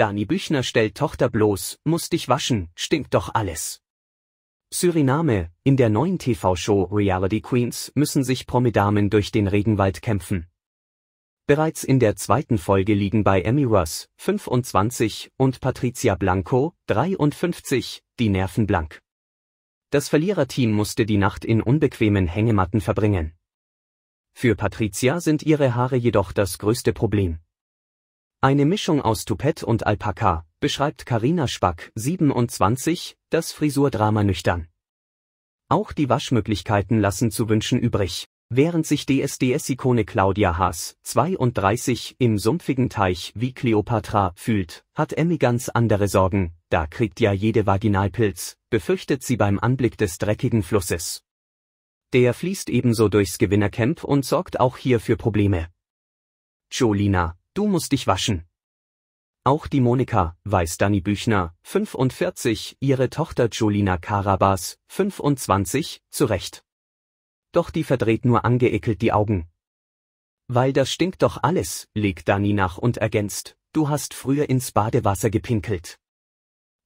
Dani Büchner stellt Tochter bloß, muss dich waschen, stinkt doch alles. Suriname, in der neuen TV-Show Reality Queens müssen sich Promidamen durch den Regenwald kämpfen. Bereits in der zweiten Folge liegen bei Emmy Russ, 25, und Patricia Blanco, 53, die Nerven blank. Das Verliererteam musste die Nacht in unbequemen Hängematten verbringen. Für Patricia sind ihre Haare jedoch das größte Problem. Eine Mischung aus Toupette und Alpaka, beschreibt Karina Spack, 27, das Frisurdrama nüchtern. Auch die Waschmöglichkeiten lassen zu wünschen übrig. Während sich DSDS-Ikone Claudia Haas, 32, im sumpfigen Teich wie Cleopatra fühlt, hat Emmy ganz andere Sorgen, da kriegt ja jede Vaginalpilz, befürchtet sie beim Anblick des dreckigen Flusses. Der fließt ebenso durchs Gewinnercamp und sorgt auch hier für Probleme. Jolina, du musst dich waschen. Auch die Monika, weiß Dani Büchner, 45, ihre Tochter Jolina Karabas, 25, zurecht. Doch die verdreht nur angeekelt die Augen. Weil das stinkt doch alles, legt Dani nach und ergänzt, du hast früher ins Badewasser gepinkelt.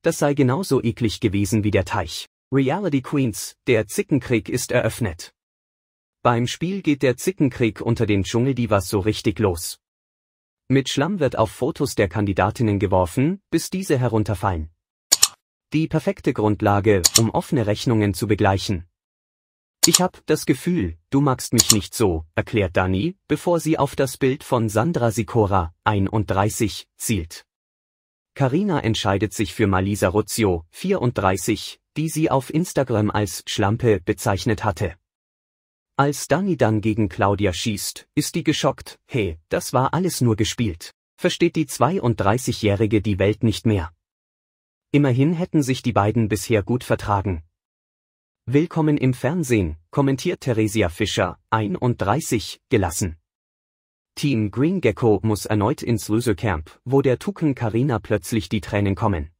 Das sei genauso eklig gewesen wie der Teich. Reality Queens, der Zickenkrieg ist eröffnet. Beim Spiel geht der Zickenkrieg unter den Dschungeldivas so richtig los. Mit Schlamm wird auf Fotos der Kandidatinnen geworfen, bis diese herunterfallen. Die perfekte Grundlage, um offene Rechnungen zu begleichen. Ich hab das Gefühl, du magst mich nicht so, erklärt Dani, bevor sie auf das Bild von Sandra Sikora, 31, zielt. Karina entscheidet sich für Malisa Ruzio, 34, die sie auf Instagram als Schlampe bezeichnet hatte. Als Danny dann gegen Claudia schießt, ist die geschockt, hey, das war alles nur gespielt. Versteht die 32-Jährige die Welt nicht mehr. Immerhin hätten sich die beiden bisher gut vertragen. Willkommen im Fernsehen, kommentiert Theresia Fischer, 31, gelassen. Team Green Gecko muss erneut ins Lösecamp, wo der Tucken Karina plötzlich die Tränen kommen.